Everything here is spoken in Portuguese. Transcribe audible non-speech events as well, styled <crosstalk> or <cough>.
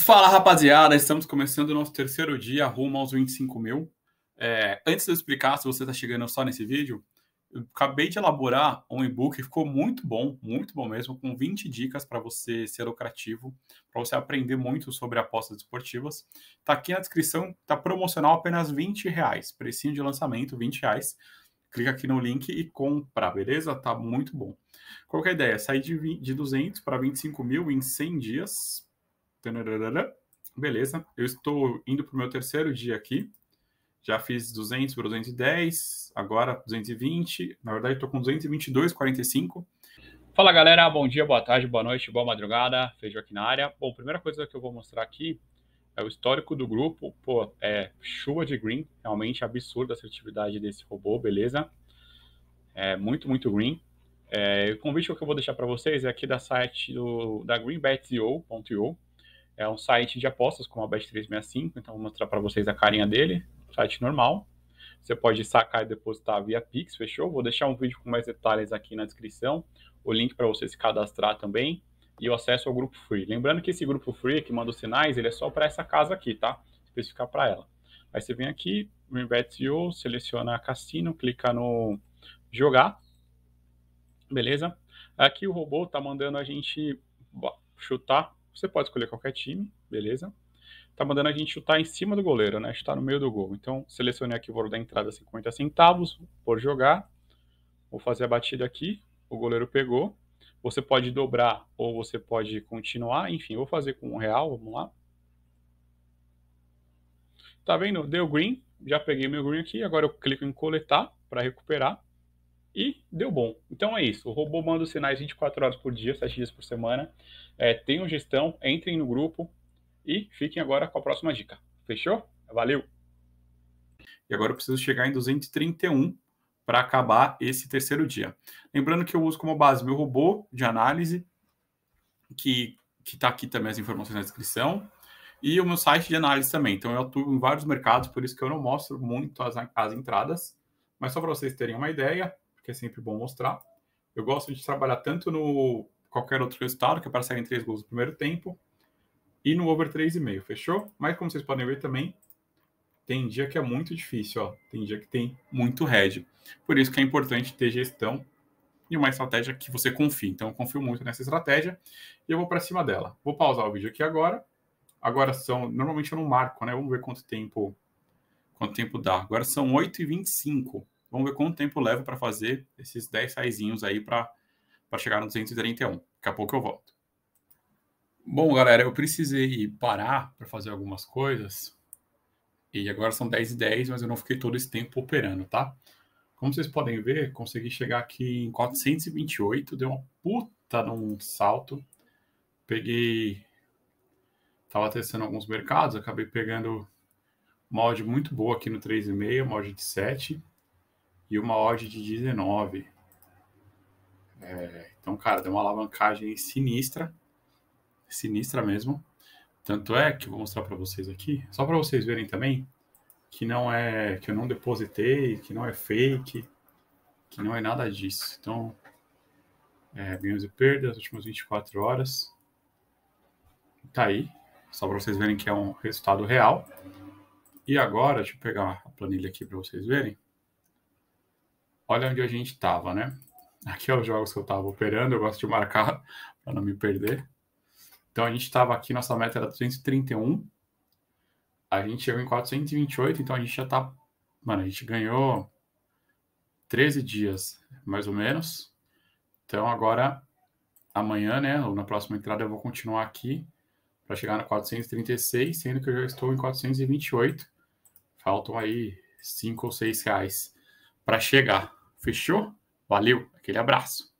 Fala rapaziada, estamos começando o nosso terceiro dia rumo aos 25 mil. É, antes de eu explicar, se você está chegando só nesse vídeo, eu acabei de elaborar um e-book que ficou muito bom, muito bom mesmo, com 20 dicas para você ser lucrativo, para você aprender muito sobre apostas esportivas. Está aqui na descrição, está promocional apenas 20 reais, precinho de lançamento 20 reais. Clica aqui no link e compra, beleza? Tá muito bom. Qual é a ideia? Sair de, 20, de 200 para 25 mil em 100 dias Beleza, eu estou indo para o meu terceiro dia aqui. Já fiz 200 para 210, agora 220. Na verdade, estou com 222,45. Fala galera, bom dia, boa tarde, boa noite, boa madrugada. Feijão aqui na área. Bom, primeira coisa que eu vou mostrar aqui é o histórico do grupo. Pô, é chuva de green, realmente absurda a assertividade desse robô, beleza? É muito, muito green. É, o convite que eu vou deixar para vocês é aqui da site do, da greenbet.io.io é um site de apostas como a Bet365, então vou mostrar para vocês a carinha dele, site normal. Você pode sacar e depositar via Pix, fechou? Vou deixar um vídeo com mais detalhes aqui na descrição, o link para você se cadastrar também e o acesso ao grupo free. Lembrando que esse grupo free que manda os sinais, ele é só para essa casa aqui, tá? Especificar para ela. Aí você vem aqui, RebetView, seleciona cassino, clica no jogar, beleza? Aqui o robô tá mandando a gente chutar você pode escolher qualquer time, beleza? Tá mandando a gente chutar em cima do goleiro, né? Chutar no meio do gol. Então, selecionei aqui o valor da entrada 50 centavos por jogar. Vou fazer a batida aqui. O goleiro pegou. Você pode dobrar ou você pode continuar. Enfim, vou fazer com um real. Vamos lá. Tá vendo? Deu green. Já peguei meu green aqui. Agora eu clico em coletar para recuperar e deu bom. Então é isso. O robô manda os sinais 24 horas por dia, 7 dias por semana. É, tenham gestão, entrem no grupo e fiquem agora com a próxima dica. Fechou? Valeu! E agora eu preciso chegar em 231 para acabar esse terceiro dia. Lembrando que eu uso como base meu robô de análise, que está aqui também as informações na descrição, e o meu site de análise também. Então eu atuo em vários mercados, por isso que eu não mostro muito as, as entradas, mas só para vocês terem uma ideia, porque é sempre bom mostrar. Eu gosto de trabalhar tanto no qualquer outro resultado, que aparecer em três gols no primeiro tempo, e no over 3,5, fechou? Mas como vocês podem ver também, tem dia que é muito difícil, ó. Tem dia que tem muito red. Por isso que é importante ter gestão e uma estratégia que você confie. Então, eu confio muito nessa estratégia e eu vou para cima dela. Vou pausar o vídeo aqui agora. Agora são. Normalmente eu não marco, né? Vamos ver quanto tempo. Quanto tempo dá. Agora são 8h25. Vamos ver quanto tempo leva para fazer esses 10 saizinhos aí para chegar no 231. Daqui a pouco eu volto. Bom, galera, eu precisei parar para fazer algumas coisas. E agora são 10 e 10, mas eu não fiquei todo esse tempo operando, tá? Como vocês podem ver, consegui chegar aqui em 428, deu uma puta num salto. Peguei. Tava testando alguns mercados, acabei pegando molde muito boa aqui no 3,5, uma de 7 e uma odd de 19. É, então, cara, deu uma alavancagem sinistra, sinistra mesmo. Tanto é que eu vou mostrar para vocês aqui, só para vocês verem também que não é que eu não depositei, que não é fake, que não é nada disso. Então, é, ganhos e perdas nas últimas 24 horas. Tá aí, só para vocês verem que é um resultado real. E agora, deixa eu pegar a planilha aqui para vocês verem olha onde a gente estava, né? <laughs> Aqui é os jogos que eu estava operando, eu gosto de marcar <laughs> para não me perder. Então a gente estava aqui, nossa meta era 231. A gente chegou em 428, então a gente já está, Mano, a gente ganhou 13 dias, mais ou menos. Então agora, amanhã, né, ou na próxima entrada, eu vou continuar aqui para chegar no 436, sendo que eu já estou em 428. Faltam aí 5 ou 6 reais para chegar. Fechou? Valeu, aquele abraço.